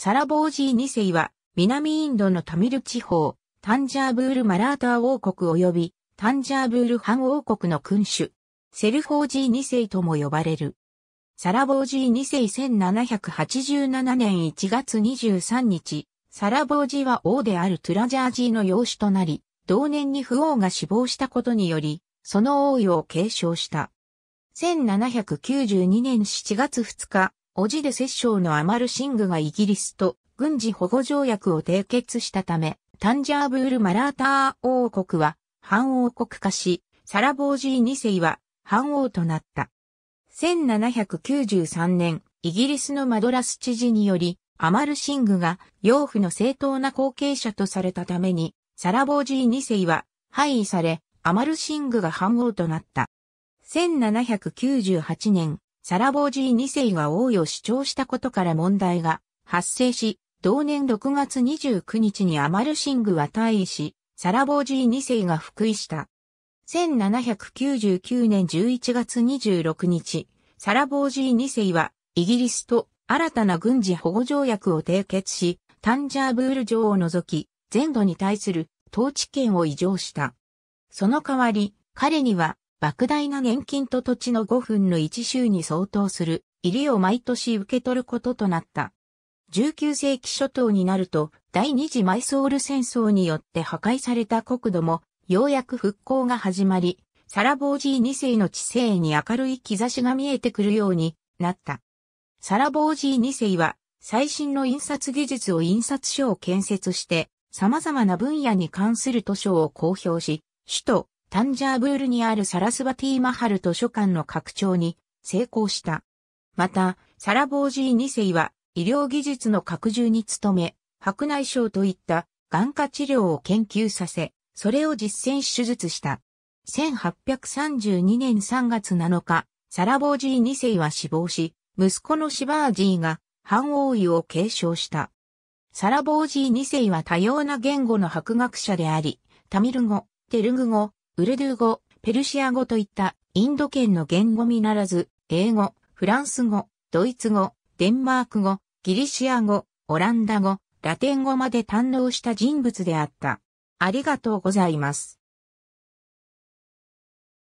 サラボージー2世は、南インドのタミル地方、タンジャーブール・マラーター王国及び、タンジャーブール・ハン王国の君主、セルフォージー2世とも呼ばれる。サラボージー2世1787年1月23日、サラボージーは王であるトゥラジャージーの養子となり、同年に父王が死亡したことにより、その王位を継承した。1792年7月2日、おじで摂政のアマルシングがイギリスと軍事保護条約を締結したため、タンジャーブール・マラーター王国は反王国化し、サラボージー2世は反王となった。1793年、イギリスのマドラス知事により、アマルシングが養父の正当な後継者とされたために、サラボージー2世は廃位され、アマルシングが反王となった。1798年、サラボージー2世が王位を主張したことから問題が発生し、同年6月29日にアマルシングは退位し、サラボージー2世が復位した。1799年11月26日、サラボージー2世はイギリスと新たな軍事保護条約を締結し、タンジャーブール城を除き、全土に対する統治権を移譲した。その代わり、彼には莫大な年金と土地の5分の1州に相当する入りを毎年受け取ることとなった。19世紀初頭になると第二次マイソール戦争によって破壊された国土もようやく復興が始まり、サラボージー2世の知性に明るい兆しが見えてくるようになった。サラボージー2世は最新の印刷技術を印刷所を建設して様々な分野に関する図書を公表し、首都タンジャーブールにあるサラスバティ・マハル図書館の拡張に成功した。また、サラボージー2世は医療技術の拡充に努め、白内障といった眼科治療を研究させ、それを実践し手術した。1832年3月7日、サラボージー2世は死亡し、息子のシバージーが反王位を継承した。サラボージー2世は多様な言語の博学者であり、タミル語、テルグ語、ウルドゥー語、ペルシア語といったインド圏の言語みならず、英語、フランス語、ドイツ語、デンマーク語、ギリシア語、オランダ語、ラテン語まで堪能した人物であった。ありがとうございます。